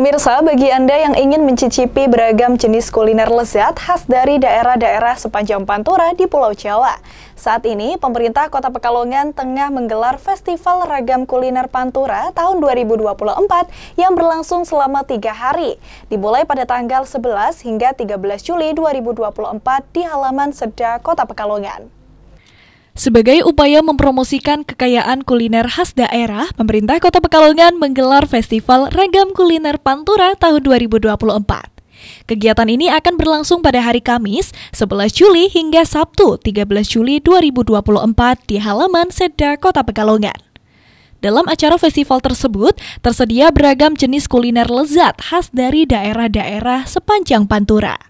Pemirsa, bagi Anda yang ingin mencicipi beragam jenis kuliner lezat khas dari daerah-daerah sepanjang Pantura di Pulau Jawa, saat ini pemerintah Kota Pekalongan tengah menggelar Festival Ragam Kuliner Pantura tahun 2024 yang berlangsung selama tiga hari, dimulai pada tanggal 11 hingga 13 Juli 2024 di halaman Seda Kota Pekalongan. Sebagai upaya mempromosikan kekayaan kuliner khas daerah, pemerintah Kota Pekalongan menggelar Festival Ragam Kuliner Pantura tahun 2024. Kegiatan ini akan berlangsung pada hari Kamis 11 Juli hingga Sabtu 13 Juli 2024 di halaman Seda Kota Pekalongan. Dalam acara festival tersebut, tersedia beragam jenis kuliner lezat khas dari daerah-daerah sepanjang Pantura.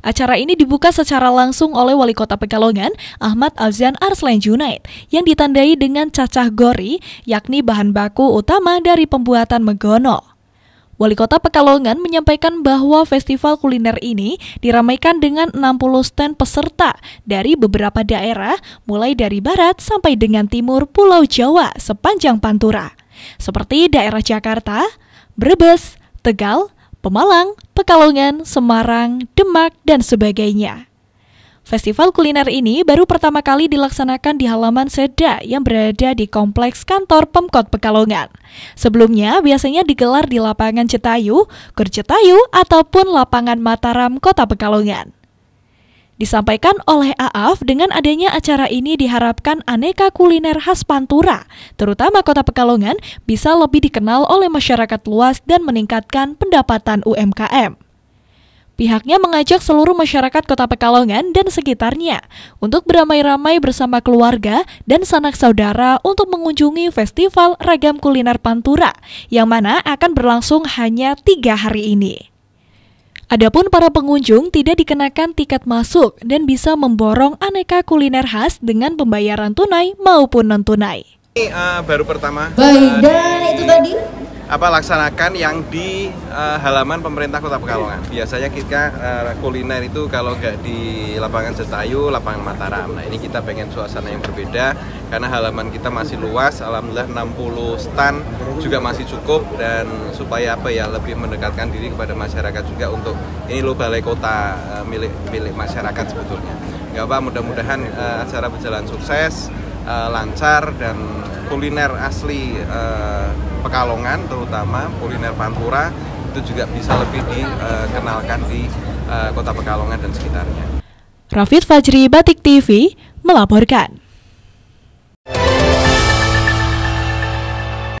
Acara ini dibuka secara langsung oleh Wali Kota Pekalongan, Ahmad Alzian Arslan Junaid, yang ditandai dengan cacah gori, yakni bahan baku utama dari pembuatan megono. Wali Kota Pekalongan menyampaikan bahwa festival kuliner ini diramaikan dengan 60 stand peserta dari beberapa daerah, mulai dari barat sampai dengan timur Pulau Jawa sepanjang Pantura, seperti daerah Jakarta, Brebes, Tegal, Pemalang, Pekalongan, Semarang, Demak, dan sebagainya. Festival kuliner ini baru pertama kali dilaksanakan di halaman Seda yang berada di kompleks kantor Pemkot Pekalongan. Sebelumnya biasanya digelar di lapangan Cetayu, Gor ataupun lapangan Mataram, Kota Pekalongan. Disampaikan oleh Aaf, dengan adanya acara ini diharapkan aneka kuliner khas Pantura, terutama kota Pekalongan, bisa lebih dikenal oleh masyarakat luas dan meningkatkan pendapatan UMKM. Pihaknya mengajak seluruh masyarakat kota Pekalongan dan sekitarnya untuk beramai-ramai bersama keluarga dan sanak saudara untuk mengunjungi festival ragam kuliner Pantura yang mana akan berlangsung hanya tiga hari ini. Adapun para pengunjung tidak dikenakan tiket masuk dan bisa memborong aneka kuliner khas dengan pembayaran tunai maupun non-tunai. Ini uh, baru pertama. Baik, dan itu tadi apa laksanakan yang di uh, halaman pemerintah Kota Pekalongan. Biasanya kita uh, kuliner itu kalau nggak di lapangan Setayu, lapangan Mataram. Nah, ini kita pengen suasana yang berbeda karena halaman kita masih luas, alhamdulillah 60 stand juga masih cukup dan supaya apa ya lebih mendekatkan diri kepada masyarakat juga untuk ini lo balai kota uh, milik milik masyarakat sebetulnya. Gak apa, mudah-mudahan uh, acara berjalan sukses uh, lancar dan kuliner asli uh, Pekalongan terutama kuliner Pantura itu juga bisa lebih dikenalkan di uh, Kota Pekalongan dan sekitarnya. Rafid Fajri Batik TV melaporkan.